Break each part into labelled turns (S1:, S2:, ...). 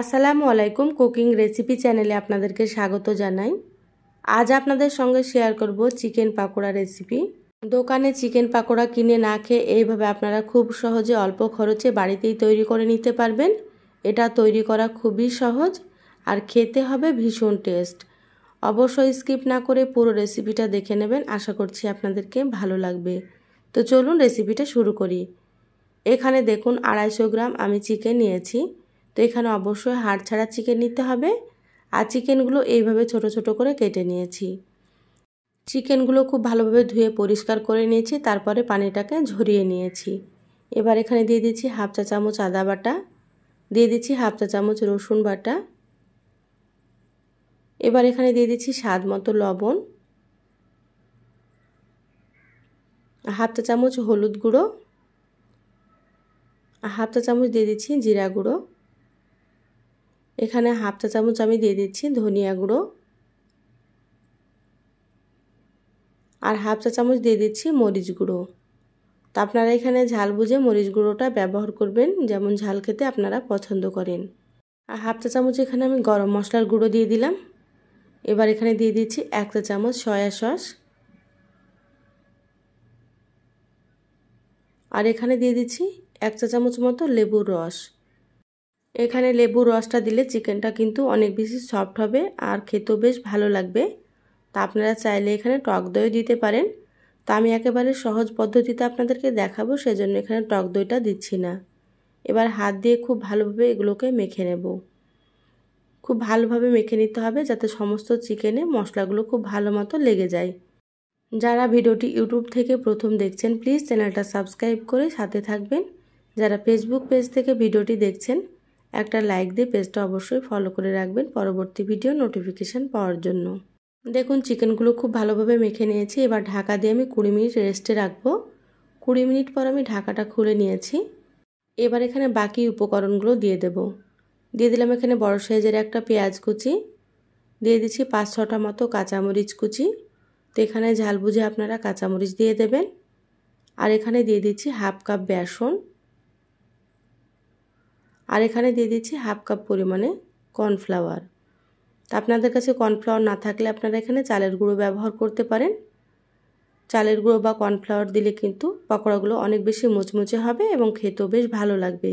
S1: আসসালামু আলাইকুম cooking recipe চ্যানেলে আপনাদেরকে স্বাগত জানাই আজ আপনাদের সঙ্গে শেয়ার করব চিকেন পাকোড়া রেসিপি দোকানে চিকেন পাকোড়া কিনে না খেয়ে এইভাবে আপনারা খুব সহজে অল্প খরচে বাড়িতেই তৈরি করে নিতে পারবেন এটা তৈরি করা খুবই সহজ আর খেতে হবে ভীষণ টেস্ট অবশ্যই স্কিপ না করে পুরো রেসিপিটা দেখে নেবেন আশা করছি আপনাদেরকে ভালো লাগবে তো চলুন রেসিপিটা শুরু করি এখানে দেখুন আড়াইশো গ্রাম আমি চিকেন নিয়েছি তো এখানে অবশ্যই হাড় ছাড়া চিকেন নিতে হবে আর চিকেনগুলো এইভাবে ছোট ছোট করে কেটে নিয়েছি চিকেনগুলো খুব ভালোভাবে ধুয়ে পরিষ্কার করে নিয়েছি তারপরে পানিটাকে ঝরিয়ে নিয়েছি এবার এখানে দিয়ে দিচ্ছি হাফ চা চামচ আদা বাটা দিয়ে দিচ্ছি হাফ চা চামচ রসুন বাটা এবার এখানে দিয়ে দিচ্ছি স্বাদ মতো লবণ হাফ চা চামচ হলুদ গুঁড়ো হাফ চা চামচ দিয়ে দিচ্ছি জিরা গুঁড়ো এখানে হাফ চা চামচ আমি দিয়ে দিচ্ছি ধনিয়া গুঁড়ো আর হাফ চা চামচ দিয়ে দিচ্ছি মরিচ গুঁড়ো তো আপনারা এখানে ঝাল বুঝে মরিচ গুঁড়োটা ব্যবহার করবেন যেমন ঝাল খেতে আপনারা পছন্দ করেন আর হাফ চা চামচ এখানে আমি গরম মশলার গুঁড়ো দিয়ে দিলাম এবার এখানে দিয়ে দিচ্ছি এক চা চামচ সয়া সস আর এখানে দিয়ে দিচ্ছি এক চা চামচ মতো লেবুর রস এখানে লেবু রসটা দিলে চিকেনটা কিন্তু অনেক বেশি সফট হবে আর খেতেও বেশ ভালো লাগবে তা আপনারা চাইলে এখানে টক দইও দিতে পারেন তা আমি একেবারে সহজ পদ্ধতিতে আপনাদেরকে দেখাবো সেজন্য এখানে টক দইটা দিচ্ছি না এবার হাত দিয়ে খুব ভালোভাবে এগুলোকে মেখে নেব খুব ভালোভাবে মেখে নিতে হবে যাতে সমস্ত চিকেনে মশলাগুলো খুব ভালো মতো লেগে যায় যারা ভিডিওটি ইউটিউব থেকে প্রথম দেখছেন প্লিজ চ্যানেলটা সাবস্ক্রাইব করে সাথে থাকবেন যারা ফেসবুক পেজ থেকে ভিডিওটি দেখছেন একটা লাইক দিয়ে পেজটা অবশ্যই ফলো করে রাখবেন পরবর্তী ভিডিও নোটিফিকেশান পাওয়ার জন্য দেখুন চিকেনগুলো খুব ভালোভাবে মেখে নিয়েছি এবার ঢাকা দিয়ে আমি কুড়ি মিনিট রেস্টে রাখবো কুড়ি মিনিট পর আমি ঢাকাটা খুলে নিয়েছি এবার এখানে বাকি উপকরণগুলো দিয়ে দেব দিয়ে দিলাম এখানে বড় সাইজের একটা পেঁয়াজ কুচি দিয়ে দিচ্ছি পাঁচ ছটা মতো কাঁচামরিচ কুচি তো এখানে ঝাল বুঝে আপনারা কাঁচামরিচ দিয়ে দেবেন আর এখানে দিয়ে দিচ্ছি হাফ কাপ বেসন আর এখানে দিয়ে দিচ্ছি হাফ কাপ পরিমাণে কর্নফ্লাওয়ার তা আপনাদের কাছে কর্নফ্লাওয়ার না থাকলে আপনারা এখানে চালের গুঁড়ো ব্যবহার করতে পারেন চালের গুঁড়ো বা কর্নফ্লাওয়ার দিলে কিন্তু পকোড়াগুলো অনেক বেশি মুচমুচে হবে এবং খেতেও বেশ ভালো লাগবে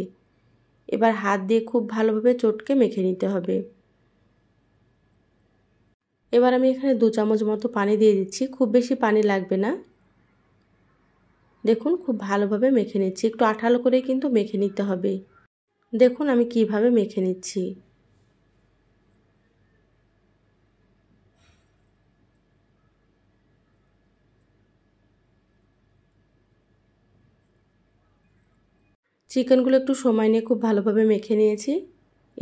S1: এবার হাত দিয়ে খুব ভালোভাবে চটকে মেখে নিতে হবে এবার আমি এখানে দু চামচ মতো পানি দিয়ে দিচ্ছি খুব বেশি পানি লাগবে না দেখুন খুব ভালোভাবে মেখে নিচ্ছি একটু আঠালো করে কিন্তু মেখে নিতে হবে দেখুন আমি কিভাবে মেখে নিচ্ছি চিকেনগুলো একটু সময় নিয়ে খুব ভালোভাবে মেখে নিয়েছি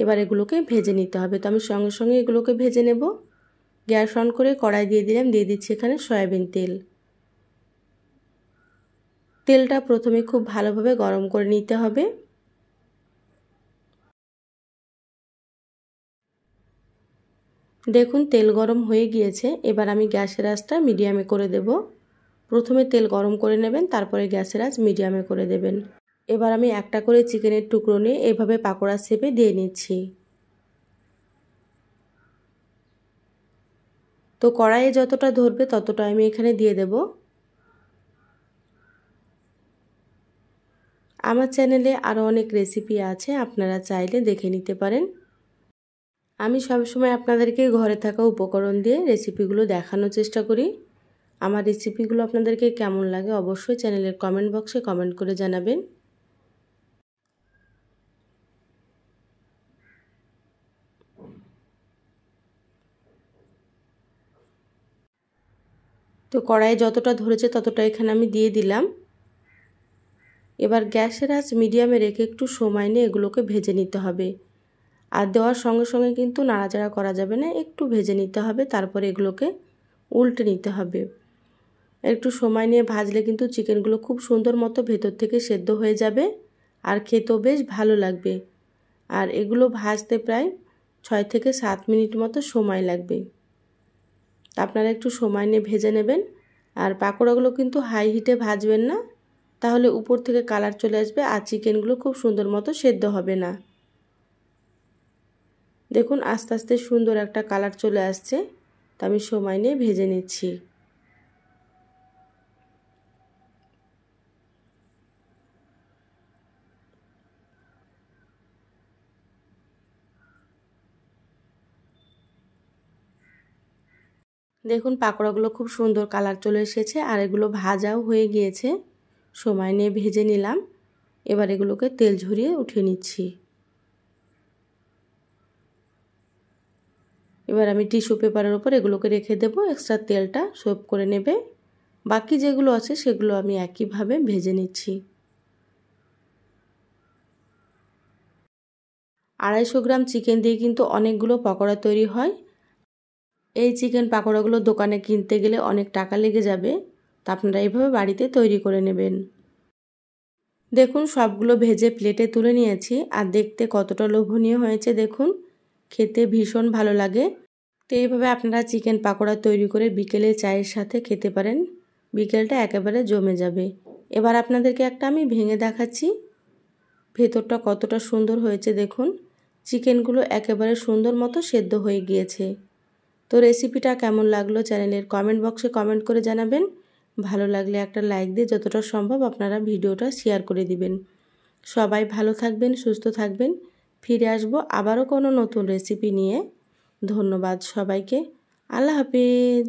S1: এবার এগুলোকে ভেজে নিতে হবে তো আমি সঙ্গে সঙ্গে এগুলোকে ভেজে নেব গ্যাস অন করে কড়াই দিয়ে দিলাম দিয়ে দিচ্ছি এখানে সয়াবিন তেল তেলটা প্রথমে খুব ভালোভাবে গরম করে নিতে হবে দেখুন তেল গরম হয়ে গিয়েছে এবার আমি গ্যাসের আঁচটা মিডিয়ামে করে দেব প্রথমে তেল গরম করে নেবেন তারপরে গ্যাসের আঁচ মিডিয়ামে করে দেবেন এবার আমি একটা করে চিকেনের টুকরো নিয়ে এভাবে পাকোড়া সেপে দিয়ে নিচ্ছি তো কড়াইয়ে যতটা ধরবে ততটা আমি এখানে দিয়ে দেব আমার চ্যানেলে আরও অনেক রেসিপি আছে আপনারা চাইলে দেখে নিতে পারেন আমি সবসময় আপনাদেরকে ঘরে থাকা উপকরণ দিয়ে রেসিপিগুলো দেখানোর চেষ্টা করি আমার রেসিপিগুলো আপনাদেরকে কেমন লাগে অবশ্যই চ্যানেলের কমেন্ট বক্সে কমেন্ট করে জানাবেন তো কড়াইয়ে যতটা ধরেছে ততটা এখানে আমি দিয়ে দিলাম এবার গ্যাসের আঁচ মিডিয়ামে রেখে একটু সময় নিয়ে এগুলোকে ভেজে নিতে হবে আর দেওয়ার সঙ্গে সঙ্গে কিন্তু নাড়াচাড়া করা যাবে না একটু ভেজে নিতে হবে তারপরে এগুলোকে উল্টে নিতে হবে একটু সময় নিয়ে ভাজলে কিন্তু চিকেনগুলো খুব সুন্দর মতো ভেতর থেকে সেদ্ধ হয়ে যাবে আর খেতেও বেশ ভালো লাগবে আর এগুলো ভাজতে প্রায় ছয় থেকে সাত মিনিট মতো সময় লাগবে আপনারা একটু সময় নিয়ে ভেজে নেবেন আর পাকোড়াগুলো কিন্তু হাই হিটে ভাজবেন না তাহলে উপর থেকে কালার চলে আসবে আর চিকেনগুলো খুব সুন্দর মতো সেদ্ধ হবে না দেখুন আস্তে আস্তে সুন্দর একটা কালার চলে আসছে তা আমি সময় নিয়ে ভেজে নিচ্ছি দেখুন পাকোড়াগুলো খুব সুন্দর কালার চলে এসেছে আর এগুলো ভাজাও হয়ে গিয়েছে সময় নিয়ে ভেজে নিলাম এবার এগুলোকে তেল ঝরিয়ে উঠিয়ে নিচ্ছি এবার আমি টিস্যু পেপারের ওপর এগুলোকে রেখে দেব এক্সট্রা তেলটা সোপ করে নেবে বাকি যেগুলো আছে সেগুলো আমি একইভাবে ভেজে নিচ্ছি আড়াইশো গ্রাম চিকেন দিয়ে কিন্তু অনেকগুলো পকোড়া তৈরি হয় এই চিকেন পাকোড়াগুলো দোকানে কিনতে গেলে অনেক টাকা লেগে যাবে তা আপনারা এইভাবে বাড়িতে তৈরি করে নেবেন দেখুন সবগুলো ভেজে প্লেটে তুলে নিয়েছি আর দেখতে কতটা লোভনীয় হয়েছে দেখুন খেতে ভীষণ ভালো লাগে তো এইভাবে আপনারা চিকেন পাকোড়া তৈরি করে বিকেলে চায়ের সাথে খেতে পারেন বিকেলটা একেবারে জমে যাবে এবার আপনাদেরকে একটা আমি ভেঙে দেখাচ্ছি ভেতরটা কতটা সুন্দর হয়েছে দেখুন চিকেনগুলো একেবারে সুন্দর মতো সেদ্ধ হয়ে গিয়েছে তো রেসিপিটা কেমন লাগলো চ্যানেলের কমেন্ট বক্সে কমেন্ট করে জানাবেন ভালো লাগলে একটা লাইক দিয়ে যতটা সম্ভব আপনারা ভিডিওটা শেয়ার করে দিবেন সবাই ভালো থাকবেন সুস্থ থাকবেন ফিরে আসবো আবারও কোনো নতুন রেসিপি নিয়ে ধন্যবাদ সবাইকে আল্লাহ হাফিজ